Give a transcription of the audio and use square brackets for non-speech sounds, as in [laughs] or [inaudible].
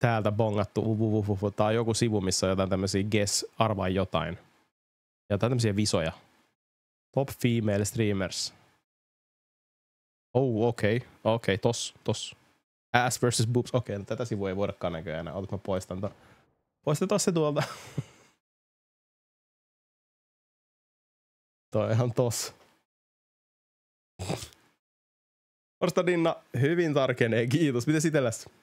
täältä bongattu uvuvuvuvu, tai joku sivu, missä on jotain tämmöisiä guess, arvaa jotain. Jotain tämmöisiä visoja. Top female streamers. Oh, okei, okay. okei, okay, tos, tos. Ass versus boobs, okei, okay, no tätä sivua ei voidakaan näköjään enää. otetaan poistan to. Poistetaan se tuolta. [laughs] Toi on tos. Dinna, hyvin tarkenee, kiitos. Miten sitelläs?